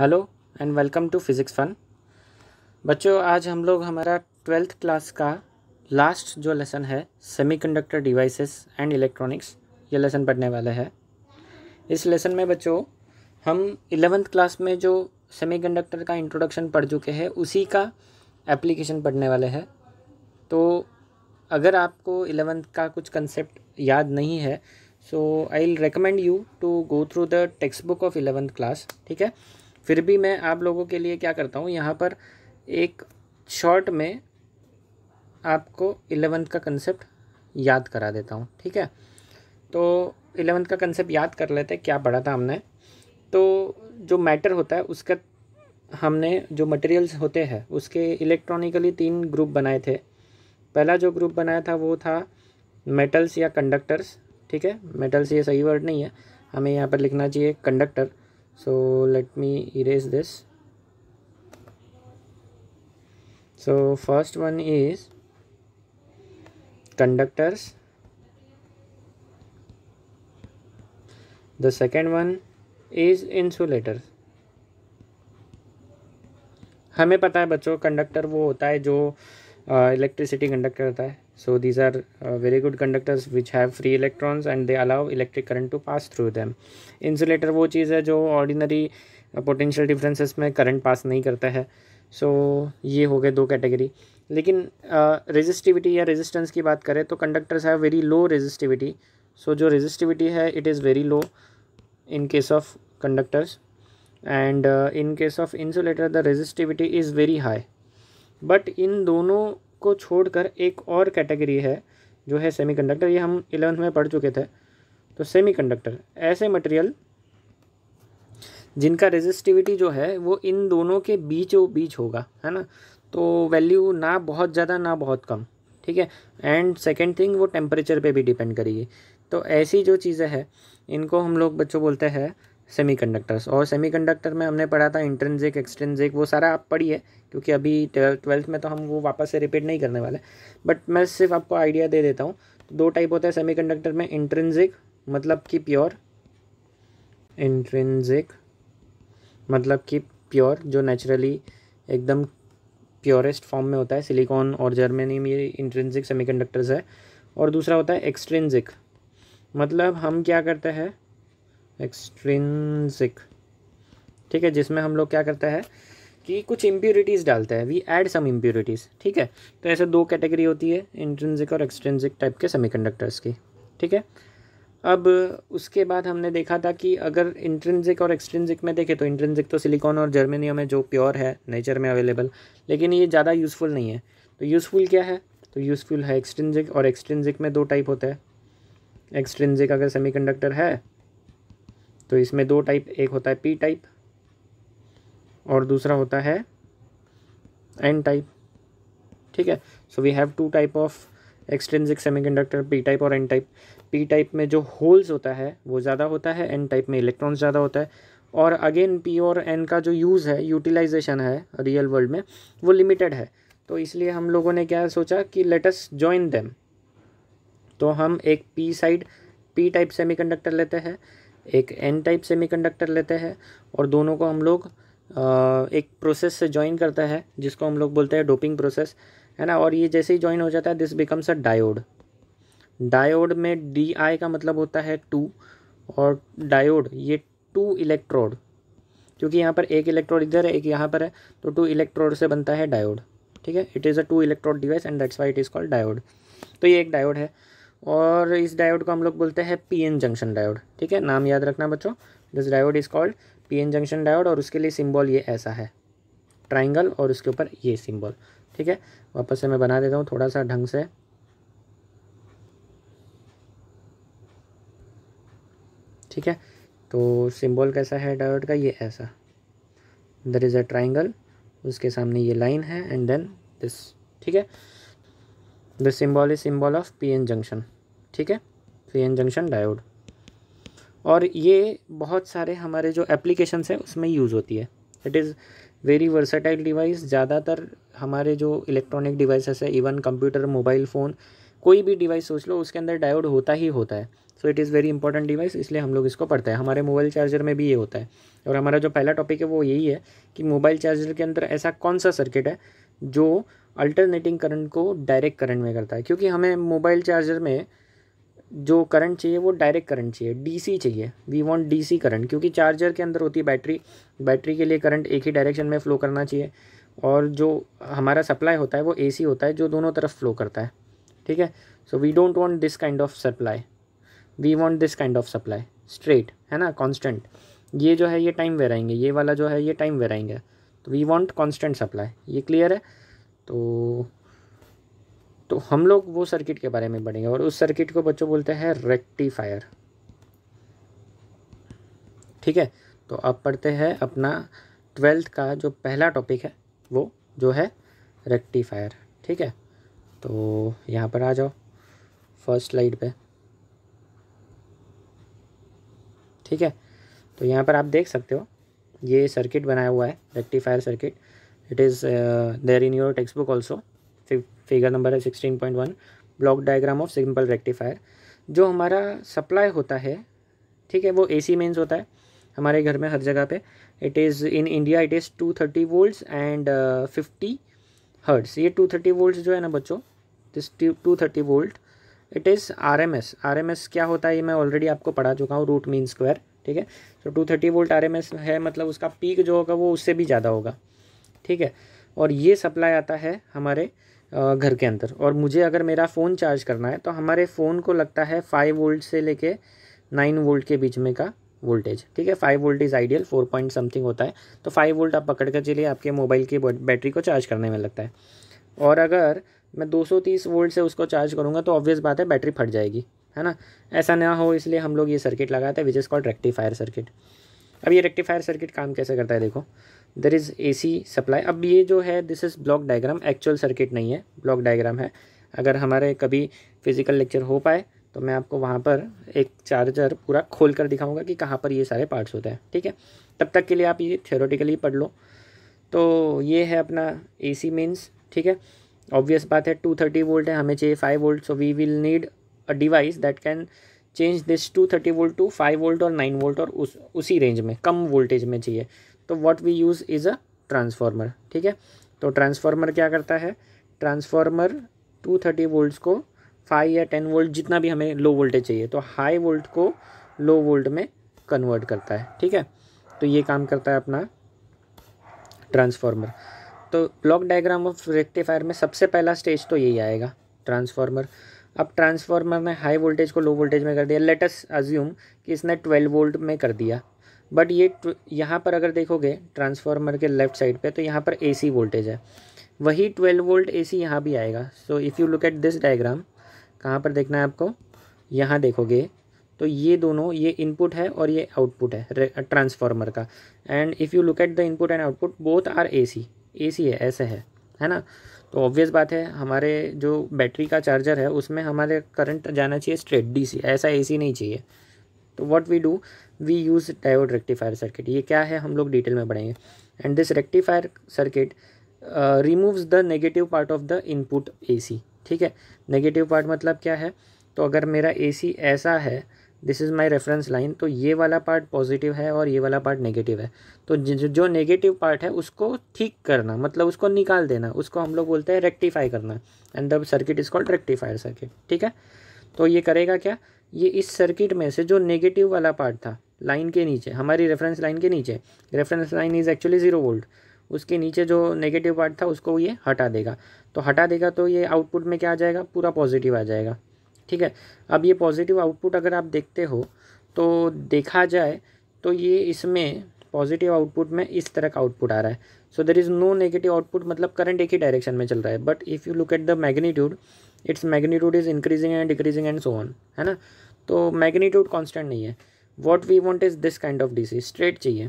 Hello and welcome to physics fun बच्चों आज हम लोग हमारा ट्वेल्थ क्लास का लास्ट जो लेसन है सेमीकंडक्टर डिवाइसेस एंड इलेक्ट्रॉनिक्स ये लेसन पढ़ने वाले हैं इस लेसन में बच्चों हम इलेवेंथ क्लास में जो सेमीकंडक्टर का इंट्रोडक्शन पढ़ चुके हैं उसी का एप्लीकेशन पढ़ने वाले हैं तो अगर आपको इलेवेंथ का कुछ कंसेप्ट याद नहीं है so I will recommend you to go through the text book of eleventh class ठीक है फिर भी मैं आप लोगों के लिए क्या करता हूँ यहाँ पर एक शॉर्ट में आपको इलेवंथ का कंसेप्ट याद करा देता हूँ ठीक है तो इलेवंथ का कंसेप्ट याद कर लेते हैं क्या पढ़ा था हमने तो जो मैटर होता है उसका हमने जो मटेरियल्स होते हैं उसके इलेक्ट्रॉनिकली तीन ग्रुप बनाए थे पहला जो ग्रुप बनाया था वो था मेटल्स या कंडक्टर्स ठीक है मेटल्स ये सही वर्ड नहीं है हमें यहाँ पर लिखना चाहिए conductor so let me erase this so first one is conductors the second one is insulator हमें पता है बच्चों कंडक्टर वो होता है जो इलेक्ट्रिसिटी कंडक्ट करता है So these are uh, very good conductors which have free electrons and they allow electric current to pass through them. Insulator wo cheez hai jo ordinary potential differences mein current pass nahi karta hai so so, ये हो गए दो category लेकिन resistivity uh, या resistance की बात करें तो conductors have very low resistivity so जो रेजिस्टिविटी है it is very low in case of conductors and in case of insulator the resistivity is very high but in दोनों को छोड़कर एक और कैटेगरी है जो है सेमीकंडक्टर ये हम इलेवंथ में पढ़ चुके थे तो सेमीकंडक्टर ऐसे मटेरियल जिनका रेजिस्टिविटी जो है वो इन दोनों के बीचों बीच होगा है ना तो वैल्यू ना बहुत ज़्यादा ना बहुत कम ठीक है एंड सेकेंड थिंग वो टेम्परेचर पे भी डिपेंड करेगी तो ऐसी जो चीज़ें हैं इनको हम लोग बच्चों बोलते हैं सेमीकंडक्टर्स और सेमीकंडक्टर में हमने पढ़ा था इंटरनजिक एक्सटेंजिक वो सारा आप पढ़िए क्योंकि अभी ट्वेल्थ में तो हम वो वापस से रिपीट नहीं करने वाले बट मैं सिर्फ आपको आइडिया दे देता हूँ तो दो टाइप होते हैं सेमीकंडक्टर में इंटरनजिक मतलब कि प्योर इंटरनजिक मतलब कि प्योर जो नेचुरली एकदम प्योरेस्ट फॉर्म में होता है सिलिकॉन और जर्मनी में ये इंट्रेंसिक सेमी है और दूसरा होता है एक्सट्रेंजिक मतलब हम क्या करते हैं एक्सट्रिंसिक ठीक है जिसमें हम लोग क्या करते हैं कि कुछ इम्प्योरिटीज़ डालते हैं वी एड सम इम्प्योरिटीज़ ठीक है तो ऐसे दो कैटेगरी होती है इंट्रेंसिक और एक्सट्रेंसिक टाइप के सेमीकंडक्टर्स की ठीक है अब उसके बाद हमने देखा था कि अगर इंट्रेंसिक और एक्सट्रेंसिक में देखें तो इंट्रेंसिक तो सिलिकॉन और जर्मेनियम है जो प्योर है नेचर में अवेलेबल लेकिन ये ज़्यादा यूज़फुल नहीं है तो यूज़फुल क्या है तो यूज़फुल है एक्सट्रेंसिक और एक्सट्रेंसिक में दो टाइप होता है एक्सट्रेंसिक अगर सेमी है तो इसमें दो टाइप एक होता है पी टाइप और दूसरा होता है एन टाइप ठीक है so we have two type of semi semiconductor P type और एन टाइप पी टाइप में जो होल्स होता है वो ज़्यादा होता है एन टाइप में इलेक्ट्रॉन्स ज़्यादा होता है और अगेन पी और एन का जो यूज़ है यूटिलाइजेशन है रियल वर्ल्ड में वो लिमिटेड है तो इसलिए हम लोगों ने क्या सोचा कि लेटस जॉइन देम तो हम एक P side P type semiconductor लेते हैं एक एन टाइप सेमीकंडक्टर लेते हैं और दोनों को हम लोग एक प्रोसेस से ज्वाइन करता है जिसको हम लोग बोलते हैं डोपिंग प्रोसेस है ना और ये जैसे ही ज्वाइन हो जाता है this becomes a diode diode में डी आई का मतलब होता है टू और डायोड ये टू इलेक्ट्रोड क्योंकि यहाँ पर एक इलेक्ट्रोड इधर है एक यहाँ पर है तो टू इलेक्ट्रोड से बनता है डायोड ठीक है it is a two electrode device and that's why it is called diode तो ये एक डायोड है और इस डायोड को हम लोग बोलते हैं पीएन जंक्शन डायोड ठीक है नाम याद रखना बच्चों this diode is called PN junction diode और उसके लिए सिम्बॉल ये ऐसा है ट्राइंगल और उसके ऊपर ये सिम्बॉल ठीक है वापस से मैं बना देता हूँ थोड़ा सा ढंग से ठीक है तो सिंबल कैसा है डायोड का ये ऐसा दर इज़ अ ट्राइंगल उसके सामने ये लाइन है एंड देन दिस ठीक है the symbol is symbol of P N junction ठीक है पी एन जंक्शन डायोड और ये बहुत सारे हमारे जो एप्लीकेशंस हैं उसमें यूज़ होती है it is very versatile device ज़्यादातर हमारे जो इलेक्ट्रॉनिक डिवाइसेस है इवन कंप्यूटर मोबाइल फ़ोन कोई भी डिवाइस सोच लो उसके अंदर डायोड होता ही होता है so it is very important device इसलिए हम लोग इसको पढ़ते हैं हमारे मोबाइल चार्जर में भी ये होता है और हमारा जो पहला टॉपिक है वो यही है कि मोबाइल चार्जर के अंदर ऐसा कौन सा सर्किट है जो अल्टरनेटिंग करंट को डायरेक्ट करंट में करता है क्योंकि हमें मोबाइल चार्जर में जो करंट चाहिए वो डायरेक्ट करंट चाहिए डीसी चाहिए वी वांट डीसी करंट क्योंकि चार्जर के अंदर होती है बैटरी बैटरी के लिए करंट एक ही डायरेक्शन में फ़्लो करना चाहिए और जो हमारा सप्लाई होता है वो एसी होता है जो दोनों तरफ फ्लो करता है ठीक है so we don't want this kind of supply we want this kind of supply straight है ना कॉन्स्टेंट ये जो है ये टाइम वेराएंगे ये वाला जो है ये टाइम वेराएंगे तो वी वॉन्ट कॉन्स्टेंट सप्लाई ये क्लियर है तो तो हम लोग वो सर्किट के बारे में पढ़ेंगे और उस सर्किट को बच्चों बोलते हैं रेक्टिफायर ठीक है तो अब पढ़ते हैं अपना ट्वेल्थ का जो पहला टॉपिक है वो जो है रेक्टिफायर ठीक है तो यहाँ पर आ जाओ फर्स्ट स्लाइड पे ठीक है तो यहाँ पर आप देख सकते हो ये सर्किट बनाया हुआ है rectifier circuit it is uh, there in your textbook also figure number है sixteen point one block diagram of simple rectifier जो हमारा सप्लाई होता है ठीक है वो ए सी मेन्स होता है हमारे घर में हर जगह पे it is in India it is two thirty volts and fifty hertz ये टू थर्टी वोल्ट जो है ना बच्चों this two thirty volt it is R M S R M S क्या होता है ये मैं ऑलरेडी आपको पढ़ा चुका हूँ रूट मीन स्क्वायर ठीक है तो two thirty volt R M S है मतलब उसका पीक जो होगा वो उससे भी ज़्यादा होगा ठीक है और ये सप्लाई आता है हमारे घर के अंदर और मुझे अगर मेरा फ़ोन चार्ज करना है तो हमारे फ़ोन को लगता है फाइव वोल्ट से लेके नाइन वोल्ट के बीच में का वोल्टेज ठीक है five volt is ideal four point something होता है तो फाइव वोल्ट आप पकड़ कर चलिए आपके मोबाइल की बैटरी को चार्ज करने में लगता है और अगर मैं दो सौ तीस वोल्ट से उसको चार्ज करूँगा तो ऑब्वियस बात है बैटरी फट जाएगी है ना ऐसा ना हो इसलिए हम लोग ये सर्किट लगाते हैं which is called rectifier circuit अब ये रेक्टिफायर सर्किट काम कैसे करता है देखो there is a C supply अब ये जो है this is block diagram actual circuit नहीं है ब्लॉक डायग्राम है अगर हमारे कभी फिजिकल लेक्चर हो पाए तो मैं आपको वहाँ पर एक चार्जर पूरा खोल कर दिखाऊँगा कि कहाँ पर ये सारे पार्ट्स होते हैं ठीक है तब तक के लिए आप ये थियोरेटिकली पढ़ लो तो ये है अपना ए सी मीन्स ठीक है ऑब्वियस बात है टू थर्टी वोल्ट है हमें चाहिए five volt so we will need a device that can change this two thirty volt to five volt और नाइन वोल्ट और उस उसी रेंज में कम वोल्टेज में चाहिए तो what we use is a transformer ठीक है तो ट्रांसफार्मर क्या करता है ट्रांसफार्मर टू थर्टी वोल्ट को फाइव या टेन वोल्ट जितना भी हमें लो वोल्टेज चाहिए तो हाई वोल्ट को लो वोल्ट में कन्वर्ट करता है ठीक है तो ये काम करता है अपना ट्रांसफार्मर तो ब्लॉक डायग्राम ऑफ रेक्टिफायर में सबसे पहला स्टेज तो यही आएगा ट्रांसफार्मर अब ट्रांसफार्मर ने हाई वोल्टेज को लो वोल्टेज में कर दिया लेटस अज्यूम कि इसने ट्वेल्व वोल्ट में कर दिया बट ये यहाँ पर अगर देखोगे ट्रांसफार्मर के लेफ्ट साइड पे तो यहाँ पर एसी वोल्टेज है वही ट्वेल्व वोल्ट ए सी यहाँ भी आएगा so if you look at this diagram कहाँ पर देखना है आपको यहाँ देखोगे तो ये दोनों ये इनपुट है और ये आउटपुट है ट्रांसफार्मर का and if you look at the input and output both are A C A C है ऐसे है है ना तो ऑब्वियस बात है हमारे जो बैटरी का चार्जर है उसमें हमारे करंट जाना चाहिए स्ट्रेट डी सी ऐसा ए सी नहीं चाहिए तो what we do we use diode rectifier circuit ये क्या है हम लोग डिटेल में पढ़ेंगे and this rectifier circuit removes the negative part of the input A C ठीक है नेगेटिव पार्ट मतलब क्या है तो अगर मेरा ए सी ऐसा है this is my reference line तो ये वाला पार्ट पॉजिटिव है और ये वाला पार्ट नेगेटिव है तो जो नेगेटिव पार्ट है उसको ठीक करना मतलब उसको निकाल देना उसको हम लोग बोलते हैं रेक्टिफाई करना and the circuit is called rectifier circuit ठीक है तो ये करेगा क्या ये इस सर्किट में से जो नेगेटिव वाला पार्ट था लाइन के नीचे हमारी रेफरेंस लाइन के नीचे reference line is actually zero volt उसके नीचे जो नेगेटिव पार्ट था उसको ये हटा देगा तो हटा देगा तो ये आउटपुट में क्या आ जाएगा पूरा पॉजिटिव आ जाएगा ठीक है अब ये पॉजिटिव आउटपुट अगर आप देखते हो तो देखा जाए तो ये इसमें पॉजिटिव आउटपुट में इस तरह का आउटपुट आ रहा है so there is no negative output मतलब करंट एक ही डायरेक्शन में चल रहा है but if you look at the magnitude its magnitude is increasing and decreasing and so on है ना तो मैग्नीट्यूड कॉन्स्टेंट नहीं है what we want is this kind of DC straight चाहिए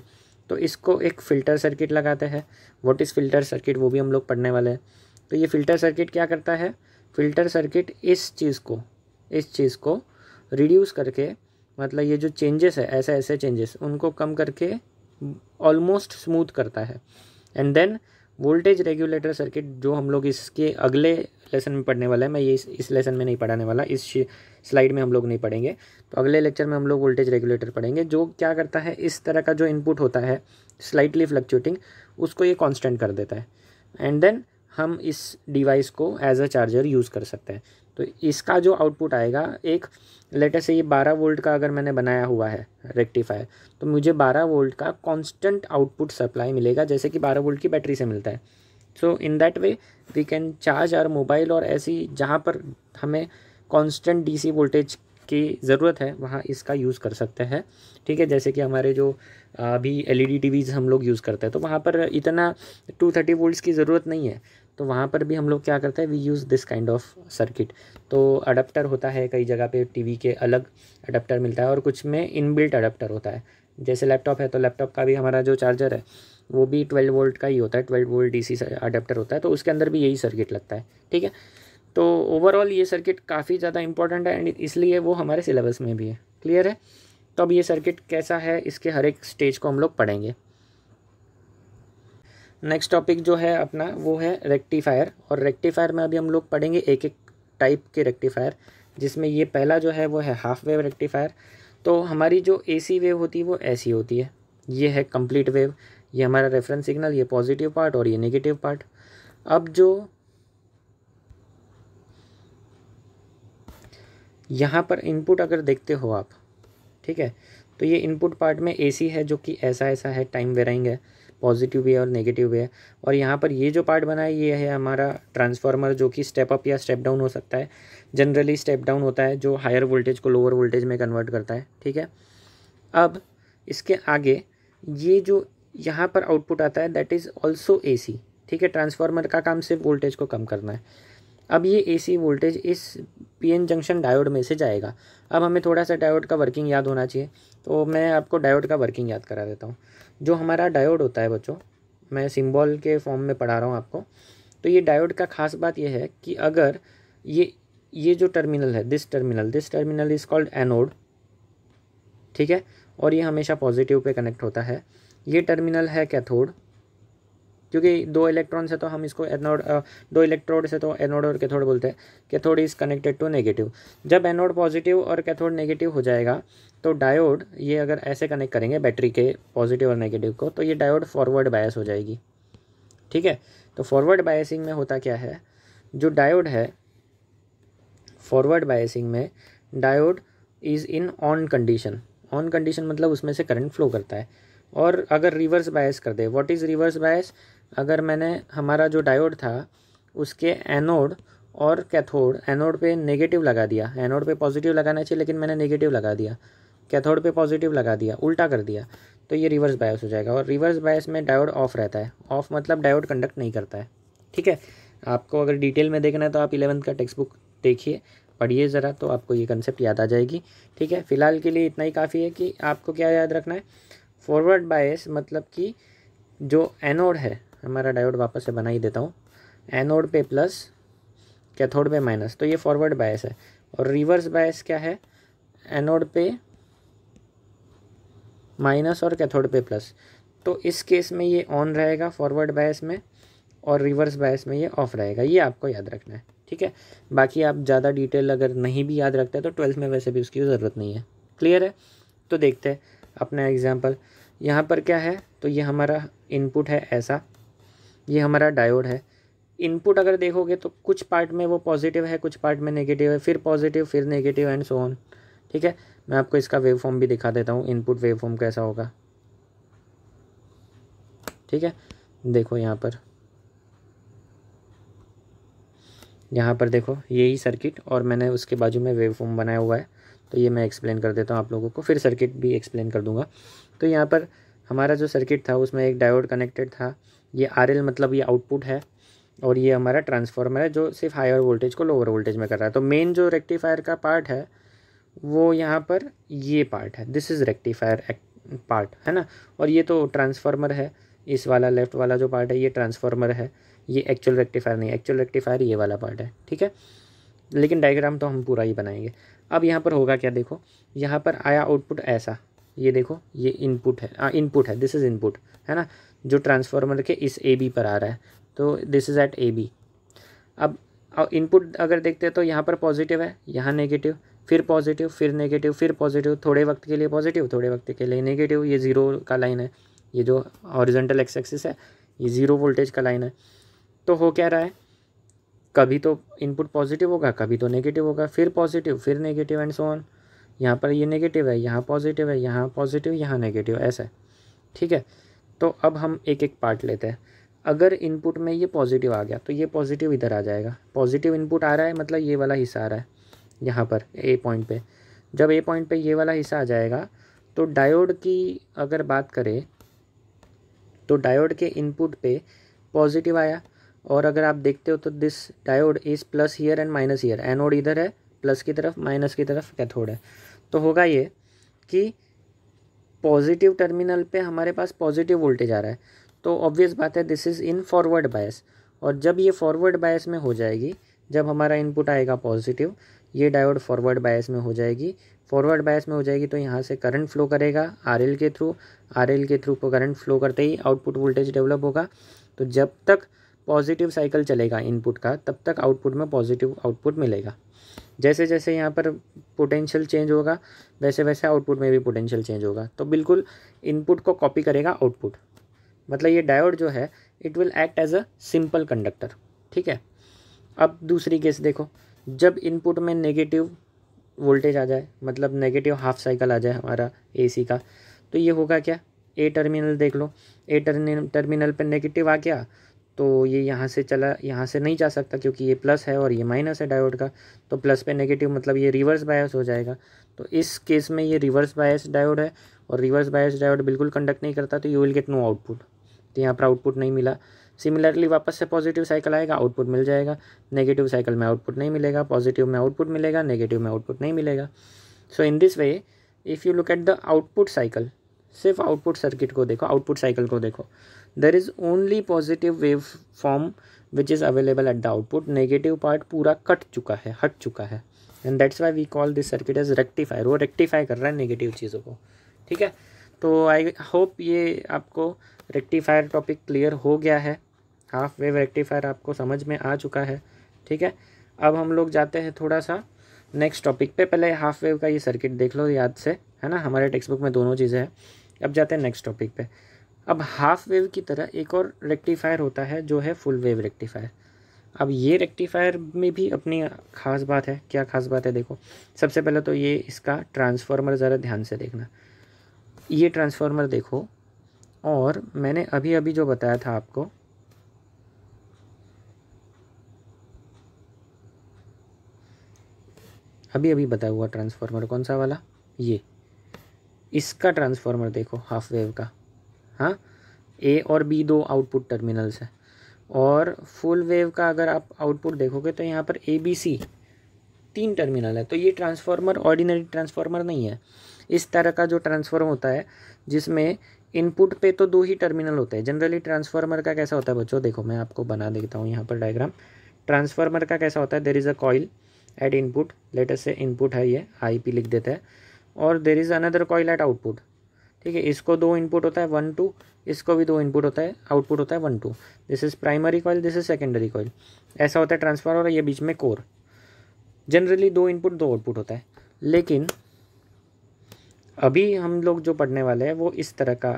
तो इसको एक फ़िल्टर सर्किट लगाते हैं वॉट इज़ फ़िल्टर सर्किट वो भी हम लोग पढ़ने वाले हैं तो ये फ़िल्टर सर्किट क्या करता है फ़िल्टर सर्किट इस चीज़ को इस चीज़ को रिड्यूस करके मतलब ये जो चेंजेस है ऐसे ऐसे चेंजेस उनको कम करके ऑलमोस्ट स्मूथ करता है and then voltage regulator circuit जो हम लोग इसके अगले लेसन में पढ़ने वाला है मैं ये इस, इस लेसन में नहीं पढ़ाने वाला इस स्लाइड में हम लोग नहीं पढ़ेंगे तो अगले लेक्चर में हम लोग वोल्टेज रेगुलेटर पढ़ेंगे जो क्या करता है इस तरह का जो इनपुट होता है स्लाइटली फ्लक्चुएटिंग उसको ये कॉन्स्टेंट कर देता है एंड देन हम इस डिवाइस को एज अ चार्जर यूज़ कर सकते हैं तो इसका जो आउटपुट आएगा एक लेटर से ये बारह वोल्ट का अगर मैंने बनाया हुआ है रेक्टिफायर तो मुझे बारह वोल्ट का कांस्टेंट आउटपुट सप्लाई मिलेगा जैसे कि बारह वोल्ट की बैटरी से मिलता है so in that way we can charge our mobile और ऐसी जहाँ पर हमें कांस्टेंट डीसी वोल्टेज की ज़रूरत है वहाँ इसका यूज़ कर सकते हैं ठीक है जैसे कि हमारे जो अभी एलईडी टीवीज़ हम लोग यूज़ करते हैं तो वहाँ पर इतना टू थर्टी वोल्ट्स की ज़रूरत नहीं है तो वहाँ पर भी हम लोग क्या करते हैं we use this kind of circuit तो अडप्टर होता है कई जगह पे टीवी के अलग अडप्टर मिलता है और कुछ में इनबिल्ट अडप्टर होता है जैसे लैपटॉप है तो लैपटॉप का भी हमारा जो चार्जर है वो भी ट्वेल्व वोल्ट का ही होता है ट्वेल्व वोल्ट डी अडेप्टर होता है तो उसके अंदर भी यही सर्किट लगता है ठीक है तो ओवरऑल ये सर्किट काफ़ी ज़्यादा इंपॉर्टेंट है एंड इसलिए वो हमारे सिलेबस में भी है क्लियर है तो अब ये सर्किट कैसा है इसके हर एक स्टेज को हम लोग पढ़ेंगे नेक्स्ट टॉपिक जो है अपना वो है रेक्टिफायर और रेक्टिफायर में अभी हम लोग पढ़ेंगे एक एक टाइप के रेक्टिफायर जिसमें ये पहला जो है वो है हाफ वेव रेक्टिफायर तो हमारी जो एसी वेव होती है वो ऐसी होती है ये है कंप्लीट वेव ये हमारा रेफरेंस सिग्नल ये पॉजिटिव पार्ट और ये नेगेटिव पार्ट अब जो यहाँ पर इनपुट अगर देखते हो आप ठीक है तो ये इनपुट पार्ट में एसी है जो कि ऐसा ऐसा है टाइम वेराइंग है पॉजिटिव भी है और नेगेटिव भी है और यहाँ पर ये जो पार्ट बना है ये है हमारा ट्रांसफार्मर जो कि स्टेप अप या स्टेप डाउन हो सकता है जनरली स्टेप डाउन होता है जो हायर वोल्टेज को लोअर वोल्टेज में कन्वर्ट करता है ठीक है अब इसके आगे ये जो यहाँ पर आउटपुट आता है दैट इज़ ऑल्सो ए ठीक है ट्रांसफार्मर का काम सिर्फ वोल्टेज को कम करना है अब ये एसी वोल्टेज इस पीएन जंक्शन डायोड में से जाएगा अब हमें थोड़ा सा डायोड का वर्किंग याद होना चाहिए तो मैं आपको डायोड का वर्किंग याद करा देता हूँ जो हमारा डायोड होता है बच्चों मैं सिम्बॉल के फॉर्म में पढ़ा रहा हूँ आपको तो ये डायोड का खास बात यह है कि अगर ये ये जो टर्मिनल है this terminal this terminal is called anode ठीक है और ये हमेशा पॉजिटिव पे कनेक्ट होता है ये टर्मिनल है कैथोड क्योंकि दो इलेक्ट्रॉन से तो हम इसको एनोड दो इलेक्ट्रोड से तो एनोड और कैथोड बोलते हैं cathode is connected to negative जब एनोड पॉजिटिव और कैथोड नेगेटिव हो जाएगा तो डायोड ये अगर ऐसे कनेक्ट करेंगे बैटरी के पॉजिटिव और नेगेटिव को तो ये डायोड फॉरवर्ड बायस हो जाएगी ठीक है तो फॉरवर्ड बायसिंग में होता क्या है जो डायोड है फॉरवर्ड बायसिंग में diode is in on condition on condition मतलब उसमें से करंट फ्लो करता है और अगर रिवर्स बायस कर दे व्हाट इज़ रिवर्स बायस अगर मैंने हमारा जो डायोड था उसके एनोड और कैथोड एनोड पे नेगेटिव लगा दिया एनोड पे पॉजिटिव लगाना चाहिए लेकिन मैंने नेगेटिव लगा दिया कैथोड पे पॉजिटिव लगा दिया उल्टा कर दिया तो ये रिवर्स बायस हो जाएगा और रिवर्स बायस में डायोड ऑफ रहता है ऑफ मतलब डायोड कंडक्ट नहीं करता है ठीक है आपको अगर डिटेल में देखना है तो आप इलेवंथ का टेक्स्ट बुक देखिए पढ़िए ज़रा तो आपको ये कंसेप्ट याद आ जाएगी ठीक है फ़िलहाल के लिए इतना ही काफ़ी है कि आपको क्या याद रखना है फॉरवर्ड बायस मतलब कि जो एनोड है हमारा डायोड वापस से बना ही देता हूँ एनोड पे प्लस कैथोड पे माइनस तो ये फॉरवर्ड बायस है और रिवर्स बायस क्या है एनोड पे माइनस और कैथोड पे प्लस तो इस केस में ये ऑन रहेगा फॉरवर्ड बायस में और रिवर्स बायस में ये ऑफ रहेगा ये आपको याद रखना है ठीक है बाकी आप ज़्यादा डिटेल अगर नहीं भी याद रखते तो ट्वेल्थ में वैसे भी उसकी ज़रूरत नहीं है क्लियर है तो देखते हैं अपना एग्जाम्पल यहाँ पर क्या है तो ये हमारा इनपुट है ऐसा ये हमारा डायोड है इनपुट अगर देखोगे तो कुछ पार्ट में वो पॉजिटिव है कुछ पार्ट में नेगेटिव है फिर पॉजिटिव फिर नेगेटिव एंड सो ऑन ठीक है मैं आपको इसका वेव फॉर्म भी दिखा देता हूँ इनपुट वेव फॉर्म कैसा होगा ठीक है देखो यहाँ पर यहाँ पर देखो यही सर्किट और मैंने उसके बाजू में वेव फॉर्म बनाया हुआ है तो ये मैं एक्सप्लेन कर देता हूँ आप लोगों को फिर सर्किट भी एक्सप्लेन कर दूँगा तो यहाँ पर हमारा जो सर्किट था उसमें एक डायोड कनेक्टेड था ये आर मतलब ये आउटपुट है और ये हमारा ट्रांसफार्मर है जो सिर्फ हायर वोल्टेज को लोअर वोल्टेज में कर रहा है तो मेन जो रेक्टिफायर का पार्ट है वो यहाँ पर ये पार्ट है दिस इज़ रेक्टिफायर पार्ट है ना और ये तो ट्रांसफार्मर है इस वाला लेफ़्ट वाला जो पार्ट है ये ट्रांसफार्मर है ये एक्चुअल रेक्टिफायर नहीं एक्चुअल रेक्टिफायर ये वाला पार्ट है ठीक है लेकिन डायग्राम तो हम पूरा ही बनाएंगे अब यहाँ पर होगा क्या देखो यहाँ पर आया आउटपुट ऐसा ये देखो ये इनपुट है आ, हाँ, इनपुट है दिस इज़ इनपुट है ना जो ट्रांसफार्मर के इस ए बी पर आ रहा है तो this is at A B अब इनपुट अगर देखते हैं तो यहाँ पर पॉजिटिव है यहाँ नेगेटिव फिर पॉजिटिव फिर नेगेटिव फिर पॉजिटिव थोड़े वक्त के लिए पॉजिटिव थोड़े वक्त के लिए नेगेटिव ये ज़ीरो का लाइन है ये जो ऑरिजेंटल एक्सेक्सिस है ये ज़ीरो वोल्टेज का लाइन है तो हो क्या रहा है कभी तो इनपुट पॉजिटिव होगा कभी तो नेगेटिव होगा फिर पॉजिटिव फिर नेगेटिव एंड सो ऑन यहाँ पर ये नेगेटिव है यहाँ पॉजिटिव है यहाँ पॉजिटिव यहाँ नेगेटिव ऐसा है ठीक है तो अब हम एक एक पार्ट लेते हैं अगर इनपुट में ये पॉजिटिव आ गया तो ये पॉजिटिव इधर आ जाएगा पॉजिटिव इनपुट आ रहा है मतलब ये वाला हिस्सा आ रहा है यहाँ पर ए पॉइंट पे जब ए पॉइंट पे ये वाला हिस्सा आ जाएगा तो डायोड की अगर बात करें तो डायोड के इनपुट पे पॉजिटिव आया और अगर आप देखते हो तो this diode is plus here and minus here anode इधर है प्लस की तरफ माइनस की तरफ कैथोड है तो होगा ये कि पॉजिटिव टर्मिनल पे हमारे पास पॉजिटिव वोल्टेज आ रहा है तो ऑब्वियस बात है this is in forward bias और जब ये फॉरवर्ड बायस में हो जाएगी जब हमारा इनपुट आएगा पॉजिटिव ये डायोड फॉरवर्ड बायस में हो जाएगी फॉरवर्ड बायस में हो जाएगी तो यहाँ से करंट फ्लो करेगा आर के थ्रू आर के थ्रू को करंट फ्लो करते ही आउटपुट वोल्टेज डेवलप होगा तो जब तक पॉजिटिव साइकिल चलेगा इनपुट का तब तक आउटपुट में पॉजिटिव आउटपुट मिलेगा जैसे जैसे यहाँ पर पोटेंशियल चेंज होगा वैसे वैसे आउटपुट में भी पोटेंशियल चेंज होगा तो बिल्कुल इनपुट को कॉपी करेगा आउटपुट मतलब ये डायोड जो है it will act as a simple conductor ठीक है अब दूसरी केस देखो जब इनपुट में नेगेटिव वोल्टेज आ जाए मतलब नेगेटिव हाफ साइकिल आ जाए हमारा एसी का तो ये होगा क्या ए टर्मिनल देख लो ए टर्मिनल पर नेगेटिव आ गया तो ये यहाँ से चला यहाँ से नहीं जा सकता क्योंकि ये प्लस है और ये माइनस है डायोड का तो प्लस पे नेगेटिव मतलब ये रिवर्स बायस हो जाएगा तो इस केस में ये रिवर्स बायस डायोड है और रिवर्स बायस डायोड बिल्कुल कंडक्ट नहीं करता तो you will get no output तो यहाँ पर आउटपुट नहीं मिला सिमिलरली वापस से पॉजिटिव साइकिल आएगा आउटपुट मिल जाएगा नेगेटिव साइकिल में आउटपुट नहीं मिलेगा पॉजिटिव में आउटपुट मिलेगा नेगेटिव में आउटपुट नहीं मिलेगा so in this way if you look at the output cycle सिर्फ आउटपुट सर्किट को देखो आउटपुट साइकिल को देखो there is only positive wave form which is available at the output negative part पूरा cut चुका है हट चुका है and that's why we call this circuit is rectifier वो रेक्टिफाई कर रहा है नेगेटिव चीज़ों को ठीक है तो आई होप ये आपको रेक्टिफायर टॉपिक क्लियर हो गया है हाफ वेव रेक्टिफायर आपको समझ में आ चुका है ठीक है अब हम लोग जाते हैं थोड़ा सा नेक्स्ट टॉपिक पे पहले हाफ वेव का ये सर्किट देख लो याद से है ना हमारे टेक्स्ट बुक में दोनों चीज़ें हैं अब जाते हैं नेक्स्ट टॉपिक पे अब हाफ वेव की तरह एक और रेक्टिफायर होता है जो है फुल वेव रेक्टिफायर अब ये रेक्टिफायर में भी अपनी खास बात है क्या खास बात है देखो सबसे पहले तो ये इसका ट्रांसफार्मर ज़रा ध्यान से देखना ये ट्रांसफार्मर देखो और मैंने अभी अभी जो बताया था आपको अभी अभी बताया हुआ ट्रांसफार्मर कौन सा वाला ये इसका ट्रांसफार्मर देखो हाफ वेव का हाँ ए और बी दो आउटपुट टर्मिनल्स हैं और फुल वेव का अगर आप आउटपुट देखोगे तो यहाँ पर ए बी सी तीन टर्मिनल है तो ये ट्रांसफार्मर ऑर्डिनरी ट्रांसफार्मर नहीं है इस तरह का जो ट्रांसफार्म होता है जिसमें इनपुट पे तो दो ही टर्मिनल होते हैं जनरली ट्रांसफार्मर का कैसा होता है बच्चों देखो मैं आपको बना देता हूँ यहाँ पर डायग्राम ट्रांसफार्मर का कैसा होता है there is a coil at input लेटेस्ट से इनपुट है ये आई पी लिख देते हैं और there is another coil at output ठीक है इसको दो इनपुट होता है वन टू इसको भी दो इनपुट होता है आउटपुट होता है one two this is primary coil this is secondary coil ऐसा होता है ट्रांसफार्मर और ये बीच में कोर जनरली दो इनपुट दो आउटपुट होता है लेकिन अभी हम लोग जो पढ़ने वाले हैं वो इस तरह का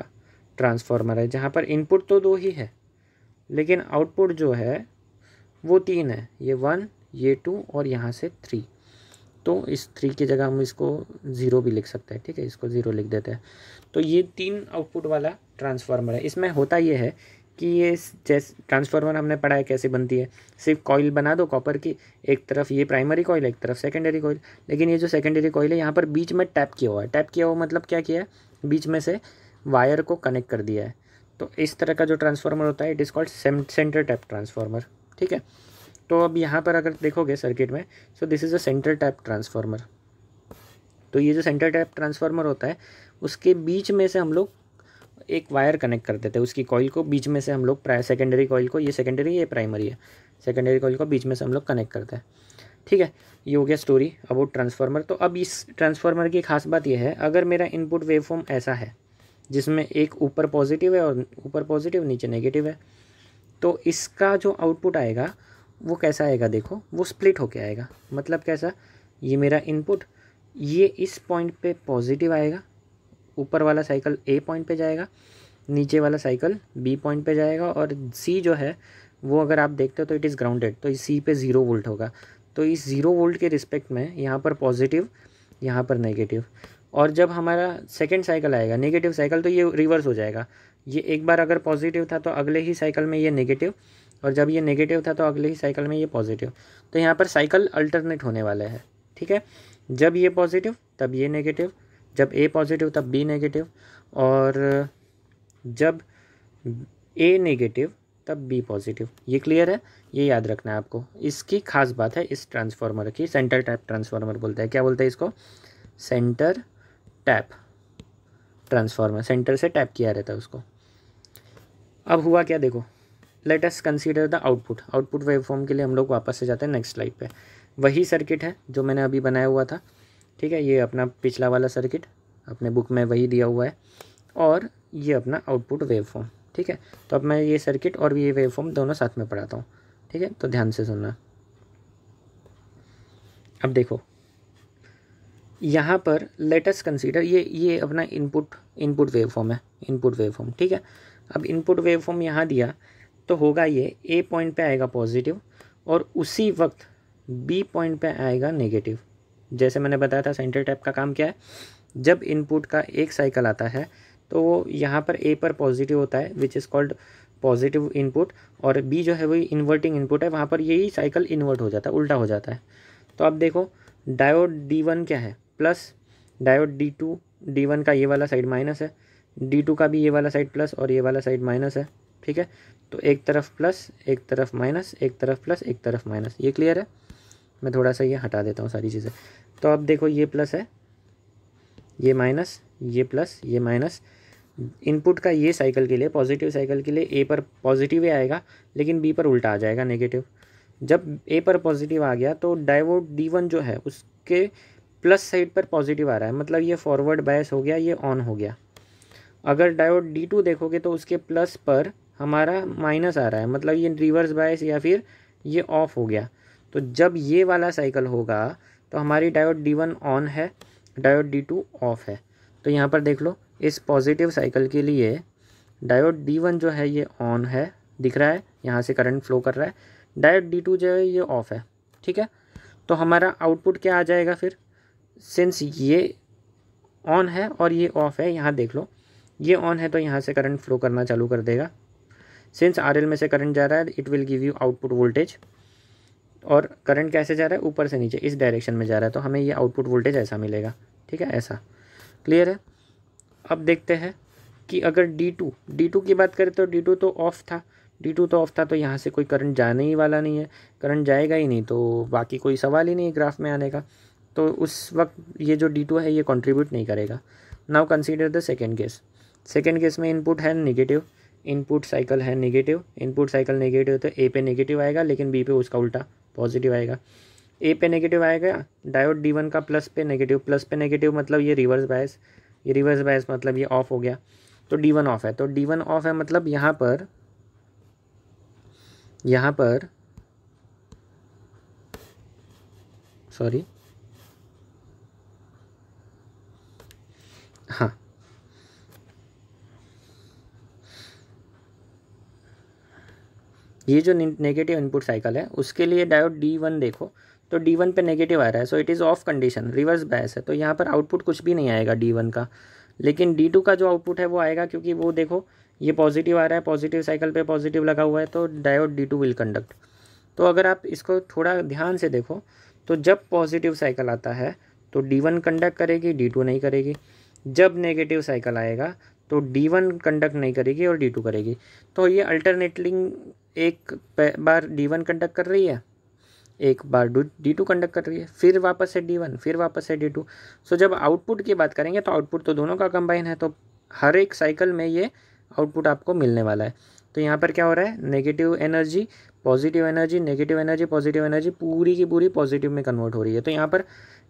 ट्रांसफार्मर है जहाँ पर इनपुट तो दो ही है लेकिन आउटपुट जो है वो तीन है ये वन ये टू और यहाँ से थ्री तो इस थ्री की जगह हम इसको ज़ीरो भी लिख सकते हैं ठीक है इसको ज़ीरो लिख देते हैं तो ये तीन आउटपुट वाला ट्रांसफार्मर है इसमें होता ये है कि ये जैसे ट्रांसफार्मर हमने पढ़ा है कैसे बनती है सिर्फ कॉइल बना दो कॉपर की एक तरफ ये प्राइमरी कॉइल एक तरफ सेकेंडरी कॉइल लेकिन ये जो सेकेंडरी कॉइल है यहाँ पर बीच में टैप किया हुआ है टैप किया हुआ मतलब क्या किया है बीच में से वायर को कनेक्ट कर दिया है तो इस तरह का जो ट्रांसफार्मर होता है it is called centre tap transformer ठीक है तो अब यहाँ पर अगर देखोगे सर्किट में so this is a centre type transformer तो ये जो सेंटर टाइप ट्रांसफार्मर होता है उसके बीच में से हम लोग एक वायर कनेक्ट कर देते हैं उसकी कॉइल को बीच में से हम लोग सेकेंडरी कॉइल को ये सेकेंडरी ये प्राइमरी है सेकेंडरी कॉइल को बीच में से हम लोग कनेक्ट करते हैं ठीक है ये हो गया स्टोरी अबाउट ट्रांसफार्मर तो अब इस ट्रांसफार्मर की खास बात यह है अगर मेरा इनपुट वेव ऐसा है जिसमें एक ऊपर पॉजिटिव है और ऊपर पॉजिटिव नीचे नेगेटिव है तो इसका जो आउटपुट आएगा वो कैसा आएगा देखो वो स्प्लिट होके आएगा मतलब कैसा ये मेरा इनपुट ये इस पॉइंट पे पॉजिटिव आएगा ऊपर वाला साइकिल ए पॉइंट पे जाएगा नीचे वाला साइकिल बी पॉइंट पे जाएगा और सी जो है वो अगर आप देखते हो तो इट इज़ ग्राउंडेड तो इस सी पे ज़ीरो वोल्ट होगा तो इस ज़ीरो वोल्ट के रिस्पेक्ट में यहाँ पर पॉजिटिव यहाँ पर नेगेटिव और जब हमारा सेकेंड साइकिल आएगा नेगेटिव साइकिल तो ये रिवर्स हो जाएगा ये एक बार अगर पॉजिटिव था तो अगले ही साइकिल में ये नेगेटिव और जब ये नेगेटिव था तो अगले ही साइकिल में ये पॉजिटिव तो यहाँ पर साइकिल अल्टरनेट होने वाला है ठीक है जब ये पॉजिटिव तब ये नेगेटिव जब ए पॉजिटिव तब बी नेगेटिव और जब ए नेगेटिव तब बी पॉजिटिव ये क्लियर है ये याद रखना है आपको इसकी खास बात है इस ट्रांसफार्मर की सेंटर टैप ट्रांसफार्मर बोलते हैं क्या बोलते हैं इसको सेंटर टैप ट्रांसफार्मर सेंटर से टैप किया रहता है उसको अब हुआ क्या देखो let us consider the output output waveform के लिए हम लोग वापस से जाते हैं नेक्स्ट स्लाइड पे वही सर्किट है जो मैंने अभी बनाया हुआ था ठीक है ये अपना पिछला वाला सर्किट अपने बुक में वही दिया हुआ है और ये अपना आउटपुट वेवफॉर्म ठीक है तो अब मैं ये सर्किट और ये वेवफॉर्म दोनों साथ में पढ़ाता हूँ ठीक है तो ध्यान से सुनना अब देखो यहाँ पर लेटेस्ट कंसीडर ये ये अपना इनपुट इनपुट वेवफॉर्म है इनपुट वेवफॉर्म ठीक है अब इनपुट वेवफॉर्म यहाँ दिया तो होगा ये ए पॉइंट पे आएगा पॉजिटिव और उसी वक्त बी पॉइंट पे आएगा नेगेटिव जैसे मैंने बताया था सेंटर टैप का काम क्या है जब इनपुट का एक साइकिल आता है तो वो यहाँ पर ए पर पॉजिटिव होता है which is called positive input और बी जो है वही इन्वर्टिंग इनपुट है वहाँ पर यही साइकिल इन्वर्ट हो जाता है उल्टा हो जाता है तो अब देखो डायोड डी वन क्या है plus diode D two D one का ये वाला साइड माइनस है डी टू का भी ये वाला साइड प्लस और ये वाला साइड माइनस है ठीक है तो एक तरफ प्लस एक तरफ माइनस एक तरफ प्लस एक तरफ माइनस ये क्लियर है मैं थोड़ा सा ये हटा देता हूँ सारी चीज़ें तो अब देखो ये प्लस है ये माइनस ये प्लस ये माइनस इनपुट का ये साइकिल के लिए पॉजिटिव साइकिल के लिए ए पर पॉजिटिव ही आएगा लेकिन बी पर उल्टा आ जाएगा नेगेटिव जब ए पर पॉजिटिव आ गया तो डाइवोट डी वन जो है उसके प्लस साइड पर पॉजिटिव आ रहा है मतलब ये फॉरवर्ड बायस हो गया ये ऑन हो गया अगर डायवोड डी टू देखोगे तो उसके प्लस पर हमारा माइनस आ रहा है मतलब ये रिवर्स बायस या फिर ये ऑफ हो गया तो जब ये वाला साइकिल होगा तो हमारी डायोड डी वन ऑन है डायोड डी टू ऑफ है तो यहाँ पर देख लो इस पॉजिटिव साइकिल के लिए डायोड डी वन जो है ये ऑन है दिख रहा है यहाँ से करंट फ्लो कर रहा है डायोड डी टू जो है ये ऑफ है ठीक है तो हमारा आउटपुट क्या आ जाएगा फिर सिंस ये ऑन है और ये ऑफ है यहाँ देख लो ये ऑन है तो यहाँ से करंट फ्लो करना चालू कर देगा सिंस आर में से करंट जा रहा है it will give you output voltage और करंट कैसे जा रहा है ऊपर से नीचे इस डायरेक्शन में जा रहा है तो हमें ये आउटपुट वोल्टेज ऐसा मिलेगा ठीक है ऐसा क्लियर है अब देखते हैं कि अगर डी टू डी टू की बात करें तो डी टू तो ऑफ था डी टू तो ऑफ था तो यहाँ से कोई करंट जाने ही वाला नहीं है करंट जाएगा ही नहीं तो बाकी कोई सवाल ही नहीं ग्राफ में आने का तो उस वक्त ये जो डी टू है ये कंट्रीब्यूट नहीं करेगा now consider the second case second case में इनपुट है निगेटिव इनपुट साइकिल है नेगेटिव इनपुट साइकिल नेगेटिव तो ए पे नेगेटिव आएगा लेकिन बी पे उसका उल्टा पॉजिटिव आएगा ए पे नेगेटिव आएगा डायोड डी वन का प्लस पे नेगेटिव प्लस पे नेगेटिव मतलब ये रिवर्स बायस ये रिवर्स बायस मतलब ये ऑफ हो गया तो डी वन ऑफ है तो डी वन ऑफ है मतलब यहाँ पर यहाँ पर सॉरी ये जो नेगेटिव इनपुट साइकिल है उसके लिए डायोड डी वन देखो तो डी वन पर नेगेटिव आ रहा है so it is off condition reverse bias है तो यहाँ पर आउटपुट कुछ भी नहीं आएगा डी वन का लेकिन डी टू का जो आउटपुट है वो आएगा क्योंकि वो देखो ये पॉजिटिव आ रहा है पॉजिटिव साइकिल पे पॉजिटिव लगा हुआ है तो diode D two will conduct तो अगर आप इसको थोड़ा ध्यान से देखो तो जब पॉजिटिव साइकिल आता है तो डी वन कंडक्ट करेगी डी टू नहीं करेगी जब नेगेटिव साइकिल आएगा तो डी वन कंडक्ट नहीं करेगी और डी टू करेगी तो ये अल्टरनेटलिंग एक बार डी वन कंडक्ट कर रही है एक बार डी टू कंडक्ट कर रही है फिर वापस है डी वन फिर वापस है डी टू सो जब आउटपुट की बात करेंगे तो आउटपुट तो दोनों का कंबाइन है तो हर एक साइकिल में ये आउटपुट आपको मिलने वाला है तो यहाँ पर क्या हो रहा है negative energy positive energy negative energy positive energy पूरी की पूरी पॉजिटिव में कन्वर्ट हो रही है तो यहाँ पर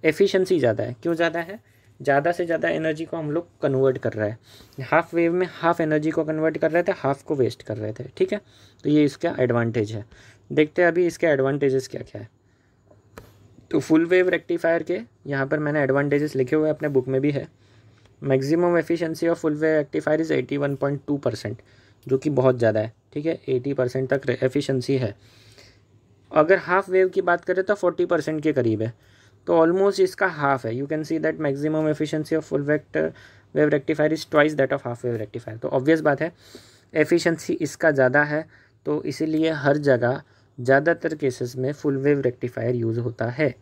एफिशिएंसी ज़्यादा है क्यों ज़्यादा है ज़्यादा से ज़्यादा एनर्जी को हम लोग कन्वर्ट कर रहा है हाफ वेव में हाफ एनर्जी को कन्वर्ट कर रहे थे हाफ को वेस्ट कर रहे थे ठीक है तो ये इसका एडवांटेज है देखते हैं अभी इसके एडवांटेजेस क्या क्या है तो फुल वेव रेक्टिफायर के यहाँ पर मैंने एडवांटेजेस लिखे हुए अपने बुक में भी है maximum efficiency of full wave rectifier is eighty one point two percent जो कि बहुत ज़्यादा है ठीक है एटी परसेंट तक एफिशिएंसी है अगर हाफ वेव की बात करें तो फोर्टी परसेंट के करीब है तो ऑलमोस्ट इसका हाफ है you can see that maximum efficiency of full vector wave rectifier is twice that of half wave rectifier तो ऑब्वियस बात है एफिशिएंसी इसका ज़्यादा है तो इसीलिए हर जगह ज़्यादातर केसेस में फुल वेव रेक्टिफायर यूज़ होता है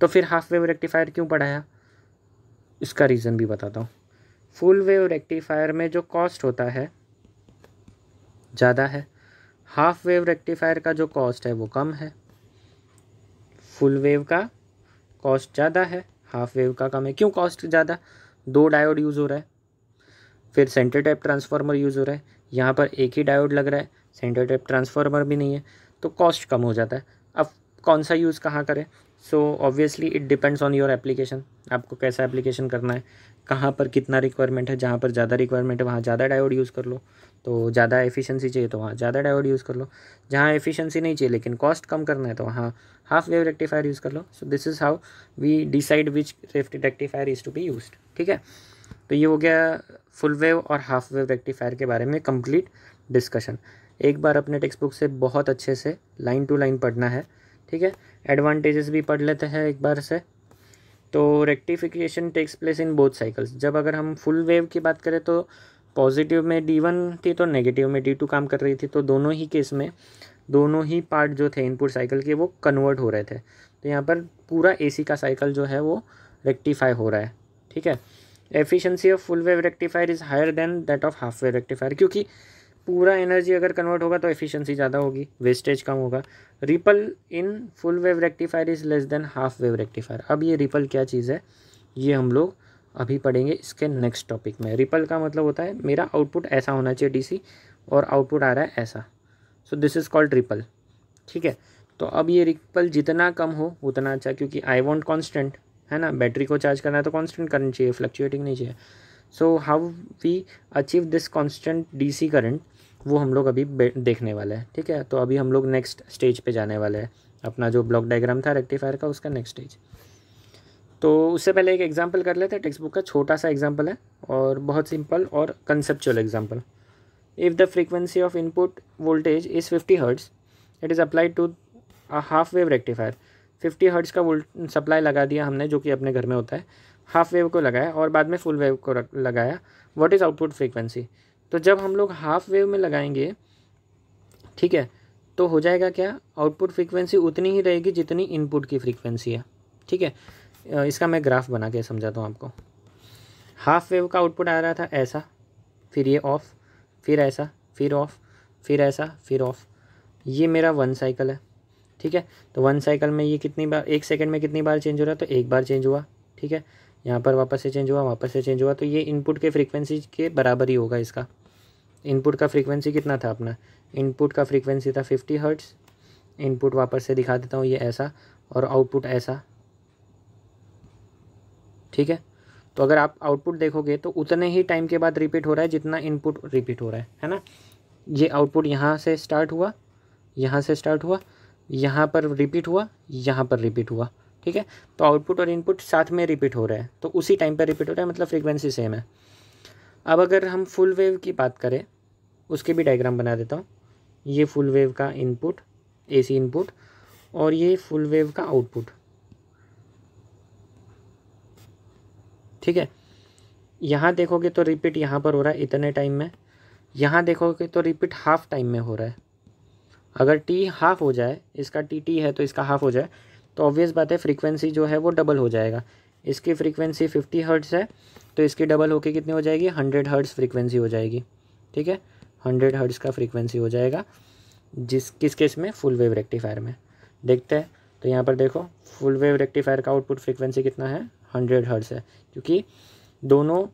तो फिर हाफ वेव रेक्टिफायर क्यों पढ़ाया इसका रीज़न भी बताता हूँ फुल वेव रेक्टिफायर में जो कॉस्ट होता है ज़्यादा है हाफ वेव रेक्टिफायर का जो कॉस्ट है वो कम है फुल वेव का कॉस्ट ज़्यादा है हाफ वेव का कम है क्यों कॉस्ट ज़्यादा दो डायोड यूज़ हो रहा है फिर सेंटर टाइप ट्रांसफार्मर यूज़ हो रहा है यहाँ पर एक ही डायोड लग रहा है सेंटर टाइप ट्रांसफार्मर भी नहीं है तो कॉस्ट कम हो जाता है अब कौन सा यूज़ कहाँ करें so obviously it depends on your application आपको कैसा एप्लीकेशन करना है कहाँ पर कितना रिक्वायरमेंट है जहाँ पर ज़्यादा रिक्वायरमेंट है वहाँ ज़्यादा डायोड यूज़ कर लो तो ज़्यादा एफिशिएंसी चाहिए तो वहाँ ज़्यादा डायोड यूज़ कर लो जहाँ एफिशिएंसी नहीं चाहिए लेकिन कॉस्ट कम करना है तो वहाँ हाफ वेव रेक्टिफायर यूज़ कर लो so this is how we decide which rectifier is to be use ठीक है तो ये हो गया फुल वेव और हाफ वेव रेक्टिफायर के बारे में कंप्लीट डिस्कशन एक बार अपने टेक्स्ट बुक से बहुत अच्छे से लाइन टू लाइन पढ़ना है ठीक है एडवांटेजेस भी पढ़ लेते हैं एक बार से तो rectification takes place in both cycles जब अगर हम फुल वेव की बात करें तो पॉजिटिव में डी वन थी तो नेगेटिव में डी टू काम कर रही थी तो दोनों ही केस में दोनों ही पार्ट जो थे इनपुट साइकिल के वो कन्वर्ट हो रहे थे तो यहाँ पर पूरा एसी का साइकिल जो है वो रेक्टिफाई हो रहा है ठीक है efficiency of full wave rectifier is higher than that of half wave rectifier क्योंकि पूरा एनर्जी अगर कन्वर्ट होगा तो एफिशिएंसी ज़्यादा होगी वेस्टेज कम होगा ripple in full wave rectifier is less than half wave rectifier अब ये रिपल क्या चीज़ है ये हम लोग अभी पढ़ेंगे इसके नेक्स्ट टॉपिक में रिपल का मतलब होता है मेरा आउटपुट ऐसा होना चाहिए डीसी और आउटपुट आ रहा है ऐसा so this is called ripple ठीक है तो अब ये रिपल जितना कम हो उतना अच्छा क्योंकि आई वॉन्ट कॉन्स्टेंट है ना बैटरी को चार्ज करना है तो कॉन्स्टेंट करनी चाहिए फ्लक्चुएटिंग नहीं चाहिए so how we achieve this constant C current वो हम लोग अभी देखने वाले हैं ठीक है तो अभी हम लोग नेक्स्ट स्टेज पे जाने वाले हैं अपना जो ब्लॉक डायग्राम था रेक्टिफायर का उसका नेक्स्ट स्टेज तो उससे पहले एक एग्जाम्पल कर लेते हैं टेक्स्ट बुक का छोटा सा एग्जाम्पल है और बहुत सिंपल और conceptual example if the frequency of input voltage is fifty hertz it is applied to a half wave rectifier fifty hertz का वोल्ट सप्लाई लगा दिया हमने जो कि अपने घर में होता है हाफ वेव को लगाया और बाद में फुल वेव को लगाया वॉट इज़ आउटपुट फ्रीक्वेंसी तो जब हम लोग हाफ वेव में लगाएंगे ठीक है तो हो जाएगा क्या आउटपुट फ्रीक्वेंसी उतनी ही रहेगी जितनी इनपुट की फ्रीक्वेंसी है ठीक है इसका मैं ग्राफ बना के समझाता हूँ आपको हाफ वेव का आउटपुट आ रहा था ऐसा फिर ये ऑफ फिर ऐसा फिर ऑफ फिर ऐसा फिर ऑफ ये मेरा वन साइकिल है ठीक है तो वन साइकिल में ये कितनी बार एक सेकंड में कितनी बार चेंज हो रहा है तो एक बार चेंज हुआ ठीक है यहाँ पर वापस से चेंज हुआ वापस से चेंज हुआ तो ये इनपुट के फ्रीक्वेंसी के बराबर ही होगा इसका इनपुट का फ्रीक्वेंसी कितना था अपना इनपुट का फ्रीक्वेंसी था फिफ्टी हर्ट्स इनपुट वापस से दिखा देता हूँ ये ऐसा और आउटपुट ऐसा ठीक है तो अगर आप आउटपुट देखोगे तो उतने ही टाइम के बाद रिपीट हो रहा है जितना इनपुट रिपीट हो रहा है है ना ये आउटपुट यहाँ से स्टार्ट हुआ यहाँ से स्टार्ट हुआ यहाँ पर रिपीट हुआ यहाँ पर रिपीट हुआ ठीक है तो आउटपुट और इनपुट साथ में रिपीट हो रहा है तो उसी टाइम पर रिपीट हो रहा है मतलब फ्रीक्वेंसी सेम है अब अगर हम फुल वेव की बात करें उसके भी डायग्राम बना देता हूँ ये फुल वेव का इनपुट एसी इनपुट और ये फुल वेव का आउटपुट ठीक है यहाँ देखोगे तो रिपीट यहाँ पर हो रहा है इतने टाइम में यहाँ देखोगे तो रिपीट हाफ टाइम में हो रहा है अगर टी हाफ हो जाए इसका टी टी है तो इसका हाफ हो जाए तो ऑब्वियस बात है फ्रीक्वेंसी जो है वो डबल हो जाएगा इसकी फ्रीक्वेंसी फिफ्टी हर्ट्स है तो इसकी डबल होके कितनी हो जाएगी हंड्रेड हर्ट्स फ्रीक्वेंसी हो जाएगी ठीक है हंड्रेड हर्ट्स का फ्रीक्वेंसी हो जाएगा जिस किस केस में फुल वेव रेक्टिफायर में देखते हैं तो यहाँ पर देखो फुल वेव रेक्टिफायर का आउटपुट फ्रीक्वेंसी कितना है हंड्रेड हर्ट्स है क्योंकि दोनों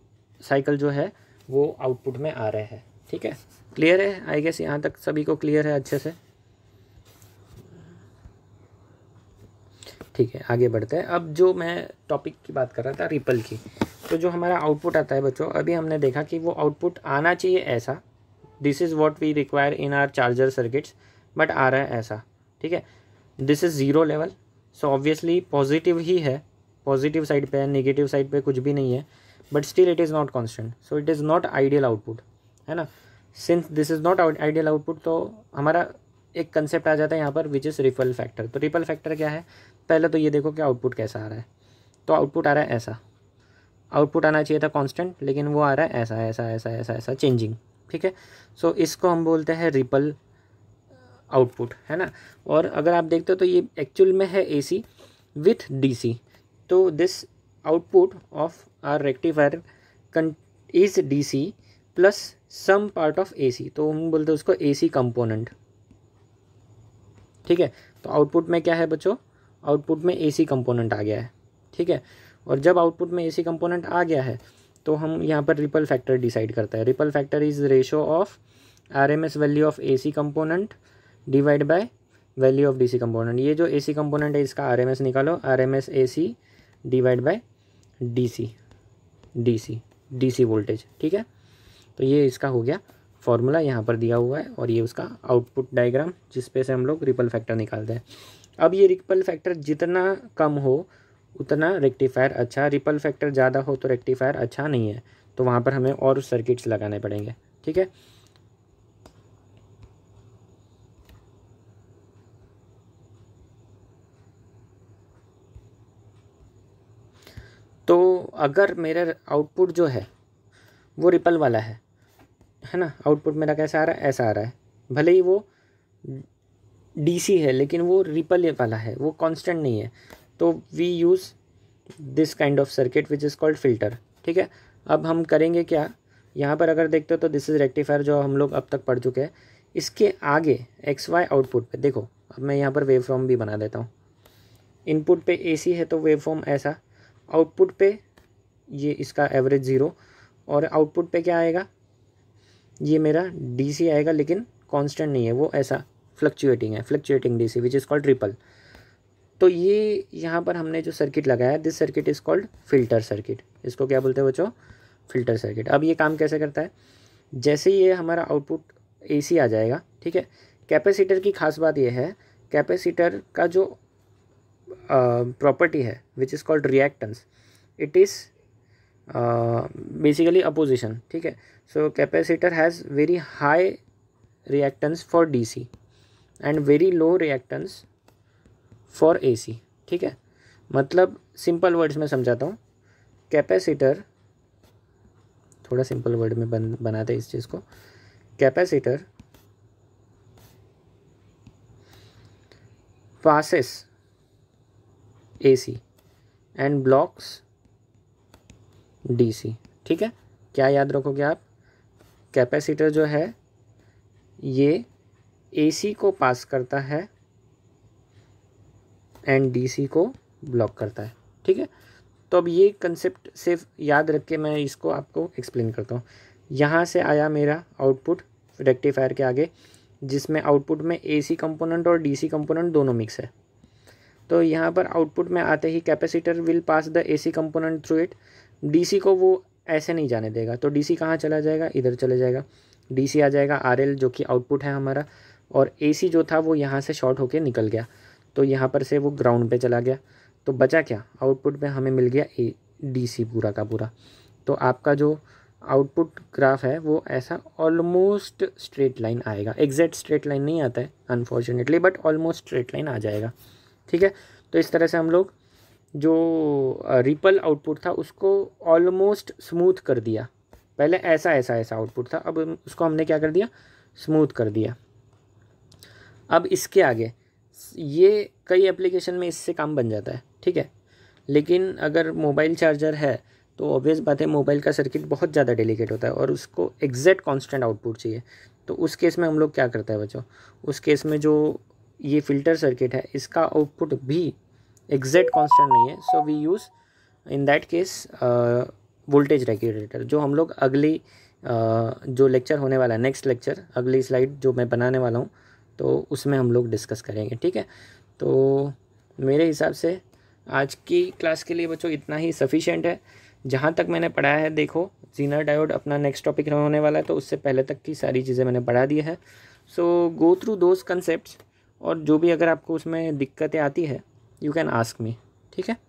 साइकिल जो है वो आउटपुट में आ रहे हैं ठीक है क्लियर है आई गेस यहाँ तक सभी को क्लियर है अच्छे से ठीक है आगे बढ़ते हैं अब जो मैं टॉपिक की बात कर रहा था रिपल की तो जो हमारा आउटपुट आता है बच्चों अभी हमने देखा कि वो आउटपुट आना चाहिए ऐसा this is what we require in our charger circuits but आ रहा है ऐसा ठीक है this is zero level so obviously positive ही है पॉजिटिव साइड पे है नेगेटिव साइड पे कुछ भी नहीं है but still it is not constant so it is not ideal output है ना since this is not ideal output तो हमारा एक कंसेप्ट आ जाता है यहाँ पर विच इज़ रिपल फैक्टर तो रिपल फैक्टर क्या है पहले तो ये देखो कि आउटपुट कैसा आ रहा है तो आउटपुट आ रहा है ऐसा आउटपुट आना चाहिए था कॉन्स्टेंट लेकिन वो आ रहा है ऐसा ऐसा ऐसा ऐसा ऐसा चेंजिंग ठीक है सो इसको हम बोलते हैं रिपल आउटपुट uh, है ना और अगर आप देखते हो तो ये एक्चुअल में है ए सी विथ डी सी तो this output of is D C plus some part of A C तो हम बोलते हैं उसको सी कंपोनेंट ठीक है तो आउटपुट में क्या है बच्चों आउटपुट में सी कंपोनेंट आ गया है ठीक है और जब आउटपुट में सी कंपोनेंट आ गया है तो हम यहाँ पर रिपल फैक्टर डिसाइड करता है ripple factor is ratio of R M S value of A C component divide by value of D C component ये जो ए सी कंपोनेंट है इसका आर एम एस निकालो R M S A C divide by DC DC DC voltage ठीक है तो ये इसका हो गया फॉर्मूला यहाँ पर दिया हुआ है और ये उसका आउटपुट डायग्राम जिस पे से हम लोग रिपल फैक्टर निकालते हैं अब ये रिपल फैक्टर जितना कम हो उतना रेक्टिफायर अच्छा रिपल फैक्टर ज़्यादा हो तो रेक्टिफायर अच्छा नहीं है तो वहाँ पर हमें और सर्किट्स लगाने पड़ेंगे ठीक है तो अगर मेरा आउटपुट जो है वो रिपल वाला है है ना आउटपुट मेरा कैसा आ रहा है ऐसा आ रहा है भले ही वो डीसी है लेकिन वो रिपल वाला है वो कांस्टेंट नहीं है तो we use this kind of circuit which is called filter ठीक है अब हम करेंगे क्या यहाँ पर अगर देखते हो तो दिस इज़ रेक्टिफायर जो हम लोग अब तक पढ़ चुके हैं इसके आगे एक्स वाई आउटपुट पर देखो अब मैं यहाँ पर वेव फॉर्म भी बना देता हूँ इनपुट पे एसी है तो वेव फॉर्म ऐसा आउटपुट पे ये इसका एवरेज ज़ीरो और आउटपुट पे क्या आएगा ये मेरा डीसी आएगा लेकिन कांस्टेंट नहीं है वो ऐसा फ्लक्चुएटिंग है fluctuating DC which is called ripple तो ये यहाँ पर हमने जो सर्किट लगाया this circuit is called filter circuit इसको क्या बोलते हैं बच्चों फिल्टर सर्किट अब ये काम कैसे करता है जैसे ये हमारा आउटपुट एसी आ जाएगा ठीक है कैपेसिटर की खास बात यह है कैपेसिटर का जो प्रॉपर्टी है which is called reactance it is basically opposition ठीक है so capacitor has very high reactance for DC and very low reactance for AC ठीक है मतलब सिंपल वर्ड्स में समझाता हूँ कैपेसिटर थोड़ा सिंपल वर्ड में बन बनाते इस चीज़ को capacitor passes and blocks D C ठीक है क्या याद रखोगे आप कैपेसिटर जो है ये सी को पास करता है एंड डीसी को ब्लॉक करता है ठीक है तो अब ये कंसेप्ट सिर्फ याद रख के मैं इसको आपको एक्सप्लेन करता हूँ यहाँ से आया मेरा आउटपुट रेक्टिफायर के आगे जिसमें आउटपुट में एसी कंपोनेंट और डीसी कंपोनेंट दोनों मिक्स है तो यहाँ पर आउटपुट में आते ही capacitor will pass the AC component through it DC को वो ऐसे नहीं जाने देगा तो डीसी कहाँ चला जाएगा इधर चले जाएगा डीसी आ जाएगा आरएल जो कि आउटपुट है हमारा और एसी जो था वो यहाँ से शॉर्ट होके निकल गया तो यहाँ पर से वो ग्राउंड पे चला गया तो बचा क्या आउटपुट में हमें मिल गया ए डी पूरा का पूरा तो आपका जो आउटपुट ग्राफ है वो ऐसा ऑलमोस्ट स्ट्रेट लाइन आएगा एग्जैक्ट स्ट्रेट लाइन नहीं आता है unfortunately but almost straight line आ जाएगा ठीक है तो इस तरह से हम लोग जो रिपल आउटपुट था उसको ऑलमोस्ट स्मूथ कर दिया पहले ऐसा ऐसा ऐसा आउटपुट था अब उसको हमने क्या कर दिया स्मूथ कर दिया अब इसके आगे ये कई एप्लीकेशन में इससे काम बन जाता है ठीक है लेकिन अगर मोबाइल चार्जर है तो ऑब्वियस बात है मोबाइल का सर्किट बहुत ज़्यादा डेलीकेट होता है और उसको एग्जैक्ट कांस्टेंट आउटपुट चाहिए तो उस केस में हम लोग क्या करते हैं बच्चों उस केस में जो ये फिल्टर सर्किट है इसका आउटपुट भी एग्जैक्ट कांस्टेंट नहीं है so we use in that case voltage regulator जो हम लोग अगली uh, जो लेक्चर होने वाला है नेक्स्ट लेक्चर अगली स्लाइड जो मैं बनाने वाला हूँ तो उसमें हम लोग डिस्कस करेंगे ठीक है तो मेरे हिसाब से आज की क्लास के लिए बच्चों इतना ही सफिशेंट है जहाँ तक मैंने पढ़ाया है देखो जीनर डायोड अपना नेक्स्ट टॉपिक होने वाला है तो उससे पहले तक की सारी चीज़ें मैंने पढ़ा दी है so go through those concept और जो भी अगर आपको उसमें दिक्कतें आती है यू कैन आस्क मी ठीक है